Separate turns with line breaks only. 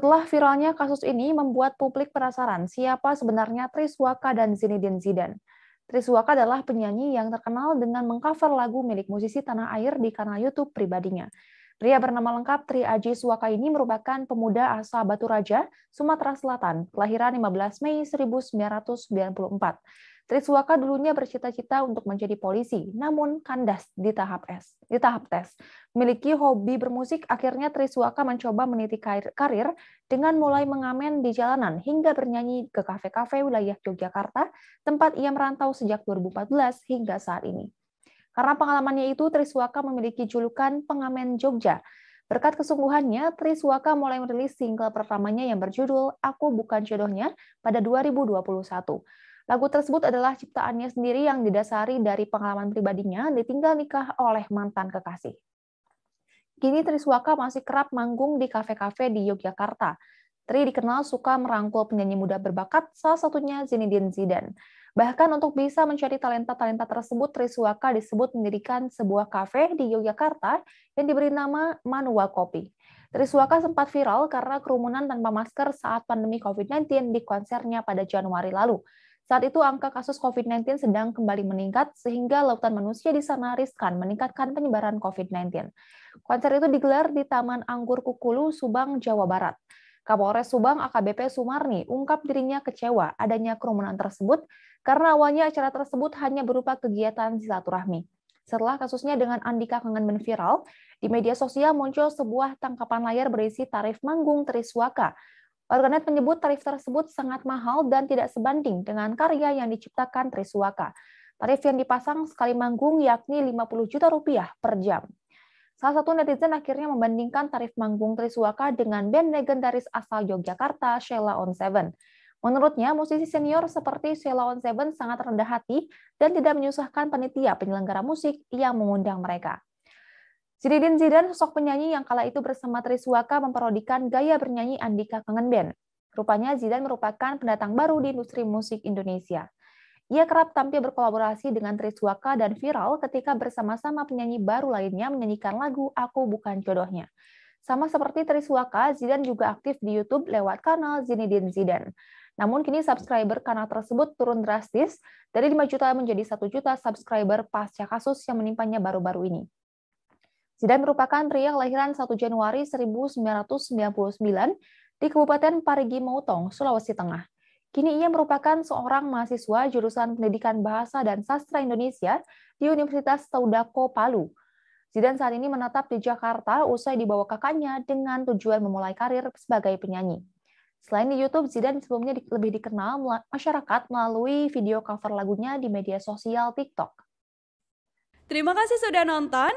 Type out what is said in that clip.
Setelah viralnya kasus ini membuat publik penasaran siapa sebenarnya Triswaka dan Zinedine Zidane. Triswaka adalah penyanyi yang terkenal dengan mengcover lagu milik musisi tanah air di kanal YouTube pribadinya. Pria bernama lengkap Tri Aji Suwaka ini merupakan pemuda asal Batu Raja, Sumatera Selatan, kelahiran 15 Mei 1994. Triswaka dulunya bercita-cita untuk menjadi polisi, namun kandas di tahap S, di tahap tes. Memiliki hobi bermusik, akhirnya Triswaka mencoba meniti karir dengan mulai mengamen di jalanan hingga bernyanyi ke kafe-kafe wilayah Yogyakarta, tempat ia merantau sejak 2014 hingga saat ini. Karena pengalamannya itu, Triswaka memiliki julukan pengamen Jogja. Berkat kesungguhannya, Triswaka mulai merilis single pertamanya yang berjudul Aku Bukan Jodohnya pada 2021. Lagu tersebut adalah ciptaannya sendiri yang didasari dari pengalaman pribadinya ditinggal nikah oleh mantan kekasih. Kini Triswaka masih kerap manggung di kafe-kafe di Yogyakarta. Tri dikenal suka merangkul penyanyi muda berbakat, salah satunya Zinedine Zidane. Bahkan untuk bisa mencari talenta-talenta tersebut, Triswaka disebut mendirikan sebuah kafe di Yogyakarta yang diberi nama Manua Kopi. Triswaka sempat viral karena kerumunan tanpa masker saat pandemi COVID-19 di konsernya pada Januari lalu. Saat itu angka kasus COVID-19 sedang kembali meningkat sehingga lautan manusia di sana riskan meningkatkan penyebaran COVID-19. Konser itu digelar di Taman Anggur Kukulu, Subang, Jawa Barat. Kapolres Subang AKBP Sumarni ungkap dirinya kecewa adanya kerumunan tersebut karena awalnya acara tersebut hanya berupa kegiatan silaturahmi. Setelah kasusnya dengan Andika Kangen menviral, di media sosial muncul sebuah tangkapan layar berisi tarif manggung Triswaka Warganet menyebut tarif tersebut sangat mahal dan tidak sebanding dengan karya yang diciptakan Triswaka. Tarif yang dipasang sekali manggung yakni 50 juta rupiah per jam. Salah satu netizen akhirnya membandingkan tarif manggung Triswaka dengan band legendaris asal Yogyakarta, Sheila on Seven. Menurutnya, musisi senior seperti Sheila on Seven sangat rendah hati dan tidak menyusahkan penitia penyelenggara musik yang mengundang mereka. Zinedine Zidane sosok penyanyi yang kala itu bersama Triswaka memperodikan gaya bernyanyi Andika Kangen Band. Rupanya Zidane merupakan pendatang baru di industri musik Indonesia. Ia kerap tampil berkolaborasi dengan Triswaka dan viral ketika bersama-sama penyanyi baru lainnya menyanyikan lagu Aku Bukan Jodohnya. Sama seperti Triswaka, Zidane juga aktif di YouTube lewat kanal Zinedine Zidane. Namun kini subscriber kanal tersebut turun drastis dari 5 juta menjadi 1 juta subscriber pasca kasus yang menimpanya baru-baru ini. Zidan merupakan pria kelahiran 1 Januari 1999 di Kabupaten Parigi Mautong, Sulawesi Tengah. Kini ia merupakan seorang mahasiswa jurusan Pendidikan Bahasa dan Sastra Indonesia di Universitas Taudako Palu. Zidan saat ini menetap di Jakarta usai dibawa kakaknya dengan tujuan memulai karir sebagai penyanyi. Selain di YouTube, Zidan sebelumnya lebih dikenal masyarakat melalui video cover lagunya di media sosial TikTok. Terima kasih sudah nonton.